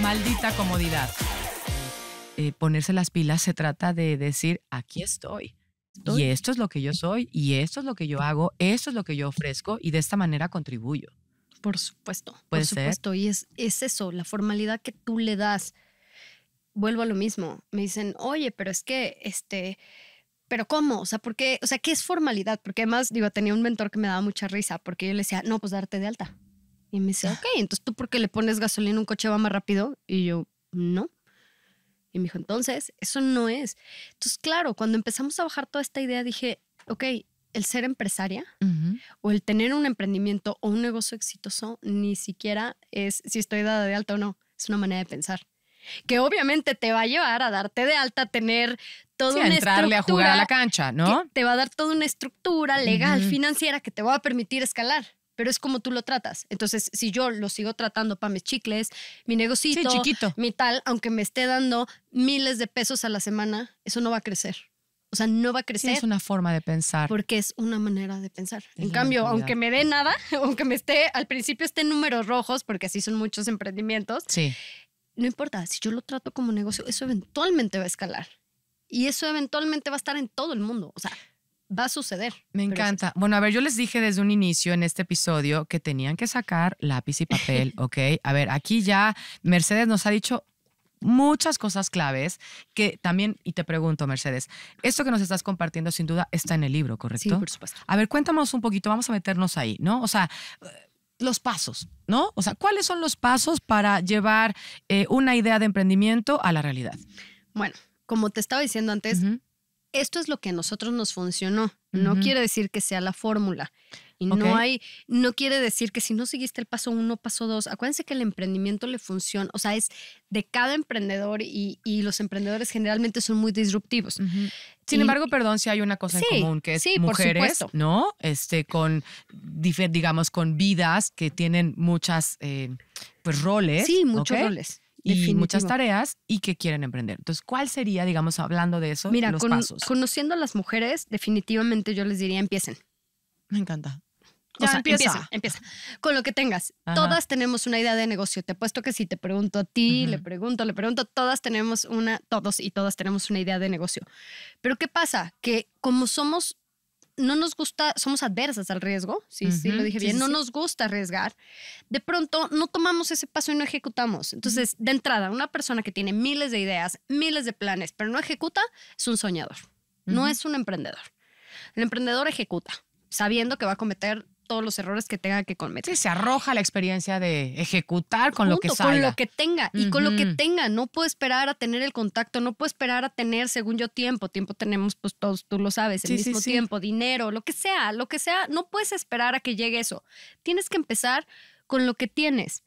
maldita comodidad. Eh, ponerse las pilas se trata de decir, aquí estoy. Y esto es lo que yo soy, y esto es lo que yo hago, esto es lo que yo ofrezco, y de esta manera contribuyo. Por supuesto, por supuesto. Ser? Y es, eso, la formalidad que tú le das. Vuelvo a lo mismo. Me dicen, oye, pero es que este, pero ¿cómo? O sea, ¿por qué? O sea, ¿qué es formalidad? Porque además, digo, tenía un mentor que me daba mucha risa porque yo le decía, no, pues darte de alta. Y me dice, ah. ok, entonces tú porque le pones gasolina a un coche va más rápido. Y yo, no. Y me dijo, entonces, eso no es. Entonces, claro, cuando empezamos a bajar toda esta idea, dije, ok, el ser empresaria o el tener un emprendimiento o un negocio exitoso ni siquiera es si estoy dada de alta o no. Es una manera de pensar. Que obviamente te va a llevar a darte de alta, a tener todo sí, una entrarle a jugar a la cancha, ¿no? Te va a dar toda una estructura legal, financiera que te va a permitir escalar pero es como tú lo tratas. Entonces, si yo lo sigo tratando para mis chicles, mi negocito, mi tal, aunque me esté dando miles de pesos a la semana, eso no va a crecer. O sea, no va a crecer. es una forma de pensar. Porque es una manera de pensar. en cambio, aunque me dé nada, aunque me esté, al principio esté en números rojos, porque así son muchos emprendimientos. Sí. No importa, si yo lo trato como negocio, eso eventualmente va a escalar. Y eso eventualmente va a estar en todo el mundo. O sea, va a suceder. Me encanta. Bueno, a ver, yo les dije desde un inicio en este episodio que tenían que sacar lápiz y papel, ¿ok? A ver, aquí ya Mercedes nos ha dicho muchas cosas claves que también, y te pregunto, Mercedes, esto que nos estás compartiendo sin duda está en el libro, ¿correcto? Sí, por supuesto. A ver, cuéntanos un poquito, vamos a meternos ahí, ¿no? O sea, eh, los pasos, ¿no? O sea, ¿cuáles son los pasos para llevar eh, una idea de emprendimiento a la realidad? Bueno, como te estaba diciendo antes, esto es lo que a nosotros nos funcionó. No quiere decir que sea la fórmula. Y no hay, no quiere decir que si no seguiste el paso uno, paso dos, acuérdense que el emprendimiento le funciona, o sea, es de cada emprendedor y, los emprendedores generalmente son muy disruptivos. Sin embargo, perdón, si hay una cosa en común, que es mujeres, ¿no? Este, con, digamos, con vidas que tienen muchas, eh, pues, roles. Sí, muchos roles y muchas tareas y que quieren emprender. Entonces, ¿cuál sería, digamos, hablando de eso, Mira, Conociendo a las mujeres, definitivamente yo les diría empiecen. Me encanta. Ya, sea, empieza. empieza. Con lo que tengas. Todas tenemos una idea de negocio. Te apuesto que si te pregunto a ti, le pregunto, le pregunto, todas tenemos una, todos y todas tenemos una idea de negocio. Pero ¿qué pasa? Que como somos no nos gusta, somos adversas al riesgo, sí, sí, lo dije bien, no nos gusta arriesgar, de pronto no tomamos ese paso y no ejecutamos. Entonces, de entrada, una persona que tiene miles de ideas, miles de planes, pero no ejecuta, es un soñador, no es un emprendedor. El emprendedor ejecuta, sabiendo que va a cometer todos los errores que tenga que cometer. se arroja la experiencia de ejecutar con lo que salga. Con lo que tenga y con lo que tenga. No puedo esperar a tener el contacto, no puedo esperar a tener, según yo, tiempo. Tiempo tenemos, pues todos, tú lo sabes, el mismo tiempo, dinero, lo que sea, lo que sea. No puedes esperar a que llegue eso. Tienes que empezar con lo que tienes.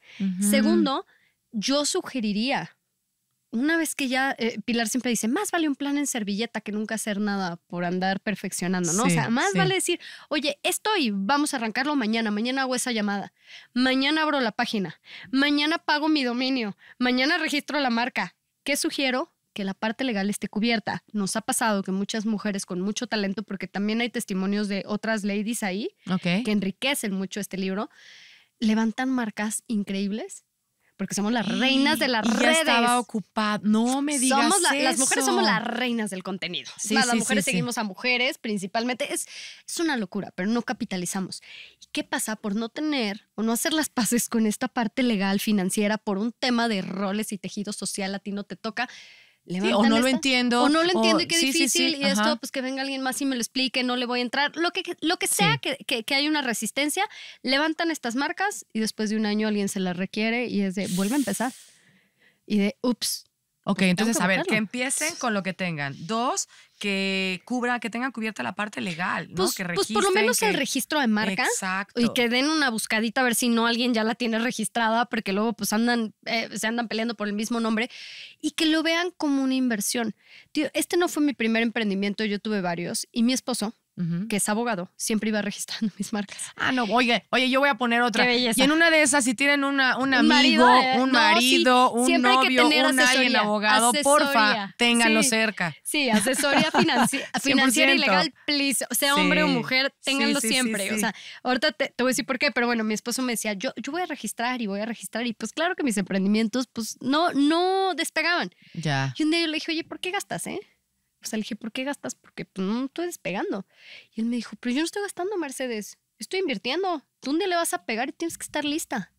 Segundo, yo sugeriría una vez que ya, eh, Pilar siempre dice, más vale un plan en servilleta que nunca hacer nada por andar perfeccionando, ¿no? o sea, más vale decir, oye, estoy, vamos a arrancarlo mañana, mañana hago esa llamada, mañana abro la página, mañana pago mi dominio, mañana registro la marca. ¿Qué sugiero? que la parte legal esté cubierta. Nos ha pasado que muchas mujeres con mucho talento, porque también hay testimonios de otras ladies ahí, que enriquecen mucho este libro, levantan marcas increíbles porque somos las reinas de las redes. Ya estaba ocupada. No me digas Las mujeres somos las reinas del contenido. las mujeres seguimos a mujeres principalmente. Es, es una locura, pero no capitalizamos. ¿Y qué pasa por no tener o no hacer las paces con esta parte legal, financiera, por un tema de roles y tejido social latino te toca? o no lo entiendo. O no lo entiendo y qué difícil. y esto, pues que venga alguien más y me lo explique, no le voy a entrar. Lo que, lo que sea que, que, que, hay una resistencia, levantan estas marcas y después de un año alguien se las requiere y es de, vuelve a empezar. Y de, ups, Ok, entonces, a ver, que empiecen con lo que tengan. Dos, que cubra, que tengan cubierta la parte legal, ¿no? Pues, que pues por lo menos el registro de marca. Exacto. Y que den una buscadita a ver si no alguien ya la tiene registrada, porque luego pues andan, eh, se andan peleando por el mismo nombre. Y que lo vean como una inversión. Tío, este no fue mi primer emprendimiento, yo tuve varios. Y mi esposo, que es abogado, siempre iba registrando mis marcas. Ah, no, oye, oye, yo voy a poner otra. Qué belleza. Y en una de esas, si tienen una, un, amigo, marido, eh, un marido, un novio, un alguien abogado, porfa, ténganlo cerca. Sí, asesoría financiera y legal, please. sea hombre o mujer, ténganlo siempre. O sea, ahorita te, voy a decir por qué, pero bueno, mi esposo me decía, yo, yo voy a registrar y voy a registrar. Y pues claro que mis emprendimientos, pues no, no despegaban. Ya. Y un día yo le dije, oye, ¿por qué gastas, eh? O sea, le dije, ¿por qué gastas? Porque pues, no estoy despegando. Y él me dijo, pero yo no estoy gastando, Mercedes, estoy invirtiendo. ¿Dónde le vas a pegar y tienes que estar lista.